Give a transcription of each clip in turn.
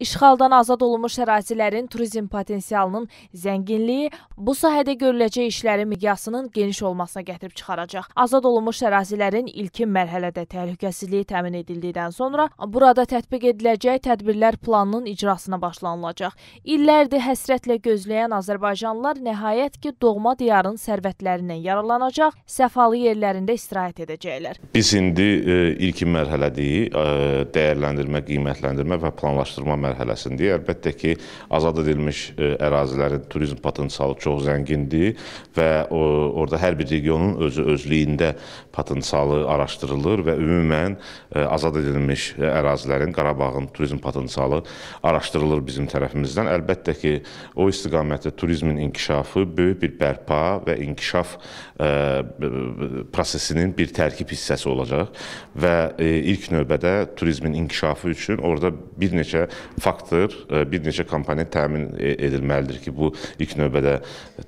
İşğaldan azad olunmuş ərazilərin turizm potensialının zənginliyi bu sahədə görüləcək işlərin miqyasının geniş olmasına gətirib çıxaracaq. Azad olunmuş ərazilərin ilkin mərhələdə təhlükəsizliyi təmin edildikdən sonra burada tətbiq ediləcək tədbirlər planının icrasına başlanılacaq. İllərdir həsrətlə gözləyən azərbaycanlılar nəhayət ki, doğma diyarın sərvətlərindən yaralanacaq, səfalı yerlərində istirahət edəcəklər. Biz indi e, ilkin mərhələdəyik, e, dəyərləndirmə, qiymətləndirmə və planlaşdırma mərhələsində mərhələsindir. Əlbəttə ki, azad edilmiş e, ərazilərin turizm potensialı çox zəngindir və e, orada hər bir regionun özü özlüyündə potensialı araşdırılır və ümumən e, azad edilmiş ərazilərin Qarabağın turizm potensialı araşdırılır bizim tərəfimizdən. Əlbəttə ki, o istiqamətdə turizmin inkişafı böyük bir bərpa və inkişaf prosesinin bir tərkib hissəsi olacaq və ilk növbədə turizmin inkişafı üçün orada bir neçə faktor, e, bir neçə komponent təmin e, edilməlidir ki, bu ilk növbədə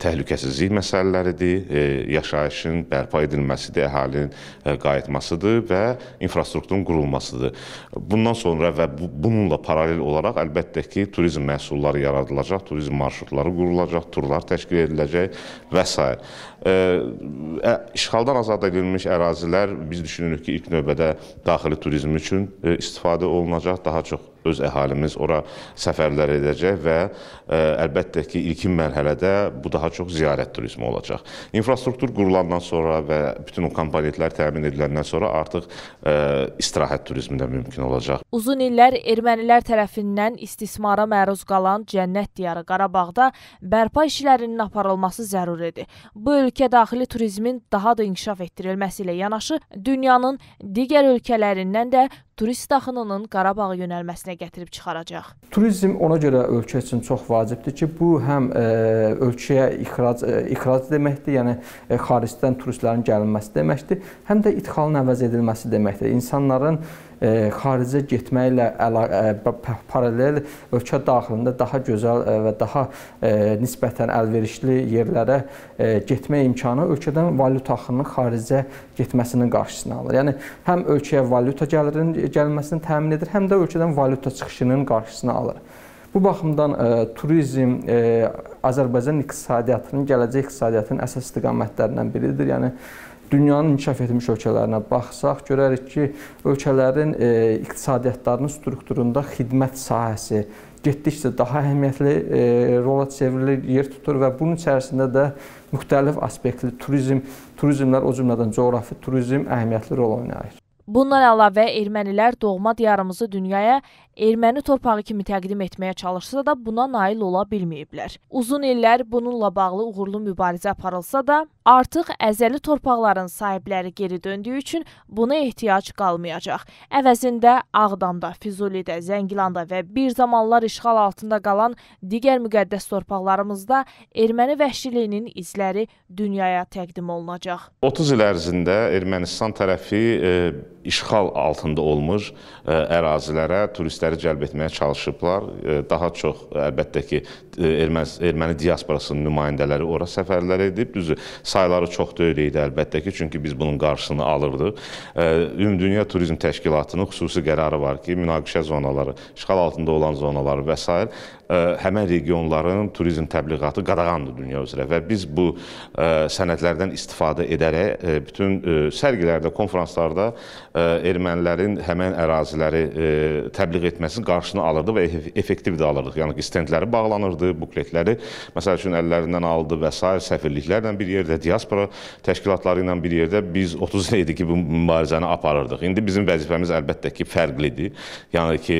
təhlükəsizlik məsələləridir, e, yaşayışın bərpa edilməsidir, əhalinin qayıtmasıdır və infrastrukturun qurulmasıdır. Bundan sonra və bununla paralel olaraq əlbəttə ki, turizm məhsulları yaradılacaq, turizm marşrutları qurulacaq, turlar təşkil ediləcək və s. İşğaldan azad edilmiş ərazilər biz düşünürük ki, ilk növbədə daxili turizm üçün istifadə olunacaq, daha çox öz əhalimiz ora səfərlər edəcək və e, əlbəttə ki, ilkin mərhələdə bu daha çox ziyarət turizmi olacaq. İnfrastruktur qurulandan sonra və bütün o komponentlər təmin ediləndən sonra artıq e, istirahət turizmi də mümkün olacaq. Uzun illər ermənilər tərəfindən istismara məruz qalan Cənnət diyarı Qarabağda bərpa işlərinin aparılması zəruridir. Bu ölkə daxili turizmin daha da inkişaf etdirilməsi ilə yanaşı dünyanın digər ölkələrindən də turist axınının Qarabağa yönəlməsinə gətirib çıxaracaq. Turizm ona görə ölkə üçün çox vacibdir ki, bu həm ə, e, ölkəyə ixrac ə, e, ixrac deməkdir, yəni ə, e, xaricdən turistlərin gəlinməsi deməkdir, həm də idxalın əvəz edilməsi deməkdir. İnsanların E, xaricə getməklə e, paralel ölkə daxilində daha gözəl e, və daha nisbətən əlverişli yerlərə getmək imkanı ölkədən valyuta axınının xaricə getməsinin qarşısını alır. Yəni həm ölkəyə valyuta gəlirinin gəlməsini təmin edir, həm də ölkədən valyuta çıxışının qarşısını alır. Bu baxımdan ə, turizm ə, Azərbaycan iqtisadiyyatının gələcək iqtisadiyyatının əsas istiqamətlərindən biridir. Yəni dünyanın inkişaf etmiş ölkələrinə baxsaq, görərik ki, ölkələrin e, iqtisadiyyatlarının strukturunda xidmət sahəsi getdikcə daha əhəmiyyətli e, rola çevrilir, yer tutur və bunun içərisində də müxtəlif aspektli turizm, turizmlər o cümlədən coğrafi turizm əhəmiyyətli rol oynayır. Bundan əlavə ermənilər doğma diyarımızı dünyaya erməni torpağı kimi təqdim etməyə çalışsa da buna nail ola bilməyiblər. Uzun illər bununla bağlı uğurlu mübarizə aparılsa da, artıq əzəli torpaqların sahibləri geri döndüyü üçün buna ehtiyac qalmayacaq. Əvəzində Ağdamda, Füzulidə, Zəngilanda və bir zamanlar işğal altında qalan digər müqəddəs torpaqlarımızda erməni vəhşiliyinin izləri dünyaya təqdim olunacaq. 30 il ərzində Ermənistan tərəfi e, işğal altında olmuş e, ərazilərə turist turistləri cəlb etməyə çalışıblar. E, daha çox əlbəttə ki, e, erməni, erməni diasporasının nümayəndələri ora səfərlər edib. Düzü, sayları çox da öyle idi əlbəttə ki, çünki biz bunun qarşısını alırdıq. E, Ümumdünya Turizm Təşkilatının xüsusi qərarı var ki, münaqişə zonaları, işğal altında olan zonaları və s həmən regionların turizm təbliğatı qadağandır dünya üzrə və biz bu sənədlərdən istifadə edərək bütün sərgilərdə, konfranslarda ermənilərin həmən əraziləri təbliğ etməsinin qarşısını alırdı və effektiv də alırdıq. Yəni stendləri bağlanırdı, bukletləri məsəl üçün əllərindən aldı və s. səfirliklərlə bir yerdə, diaspora təşkilatları ilə bir yerdə biz 30 il idi ki, bu mübarizəni aparırdıq. İndi bizim vəzifəmiz əlbəttə ki, fərqlidir. Yəni ki,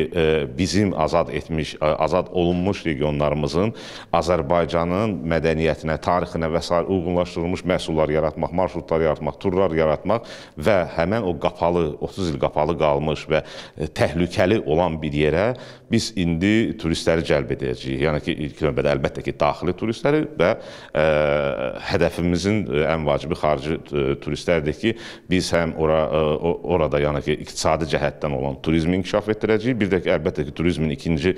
bizim azad etmiş, azad olunmuş qorunmuş regionlarımızın Azərbaycanın mədəniyyətinə, tarixinə və s. uyğunlaşdırılmış məhsullar yaratmaq, marşrutlar yaratmaq, turlar yaratmaq və həmən o qapalı, 30 il qapalı qalmış və e, təhlükəli olan bir yerə biz indi turistləri cəlb edəcəyik. Yəni ki, ilk növbədə əlbəttə ki, daxili turistləri və ə, e, hədəfimizin e, ən vacibi xarici turistlərdir ki, biz həm ora, ə, orada yəni ki, iqtisadi cəhətdən olan turizmi inkişaf etdirəcəyik. Bir də ki, əlbəttə ki, turizmin ikinci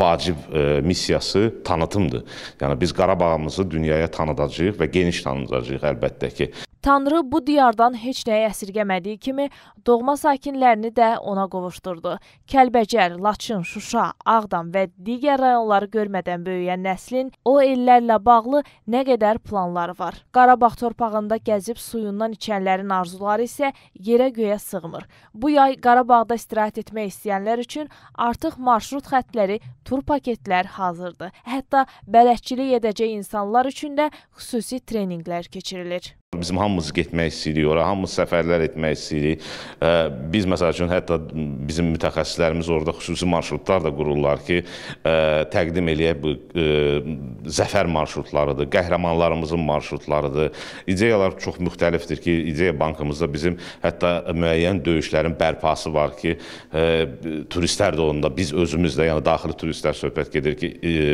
vacib ə, missiyası tanıtımdır. Yəni biz Qarabağımızı dünyaya tanıdacağıq və geniş tanıdacağıq əlbəttə ki. Tanrı bu diyardan heç nəyi əsirgəmədiyi kimi doğma sakinlərini də ona qovuşdurdu. Kəlbəcər, Laçın, Şuşa, Ağdam və digər rayonları görmədən böyüyən nəslin o ellərlə bağlı nə qədər planları var. Qarabağ torpağında gəzib suyundan içənlərin arzuları isə yerə göyə sığmır. Bu yay Qarabağda istirahət etmək istəyənlər üçün artıq marşrut xətləri, tur paketlər hazırdır. Hətta bələdçilik edəcək insanlar üçün də xüsusi treninqlər keçirilir. Bizim hamımız getmək istəyirik ora, hamımız səfərlər etmək istəyirik. Biz məsəl üçün hətta bizim mütəxəssislərimiz orada xüsusi marşrutlar da qururlar ki, təqdim eləyək bu zəfər marşrutlarıdır, qəhrəmanlarımızın marşrutlarıdır. İdeyalar çox müxtəlifdir ki, ideya bankımızda bizim hətta müəyyən döyüşlərin bərpası var ki, turistlər də onda biz özümüz də, yəni daxili turistlər söhbət gedir ki,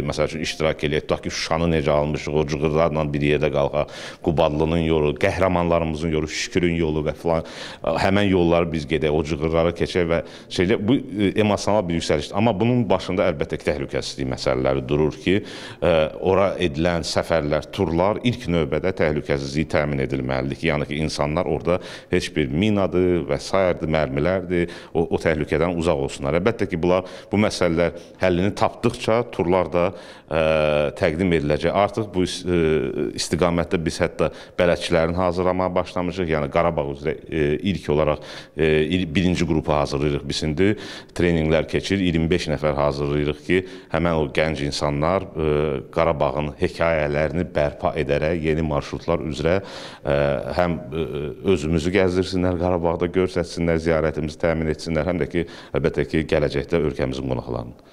məsəl üçün iştirak eləyək, tutaq ki, Şuşanı necə almışıq, o cığırlarla bir yerdə qalxaq, Qubadlının yolu yolu, qəhrəmanlarımızın yolu, Şükürün yolu və filan e, həmin yolları biz gedək, o cığırları keçək və şeylə bu e, emosional bir yüksəlişdir. Amma bunun başında əlbəttə ki, təhlükəsizlik məsələləri durur ki, e, ora edilən səfərlər, turlar ilk növbədə təhlükəsizliyi təmin edilməlidir ki, yəni ki, insanlar orada heç bir minadır və sairdir, mərmilərdir, o, o təhlükədən uzaq olsunlar. Əlbəttə ki, bunlar bu məsələlər həllini tapdıqca turlar da ə, təqdim ediləcək. Artıq bu istiqamətdə biz hətta bələdçilik işlərini hazırlamağa başlamışıq. Yəni Qarabağ üzrə e, ilk olaraq e, birinci qrupu hazırlayırıq biz indi. Treninqlər keçir, 25 nəfər hazırlayırıq ki, həmən o gənc insanlar e, Qarabağın hekayələrini bərpa edərək yeni marşrutlar üzrə həm özümüzü gəzdirsinlər, Qarabağda görsətsinlər, ziyarətimizi təmin etsinlər, həm də ki, əlbəttə ki, gələcəkdə ölkəmizin qonaqlarını.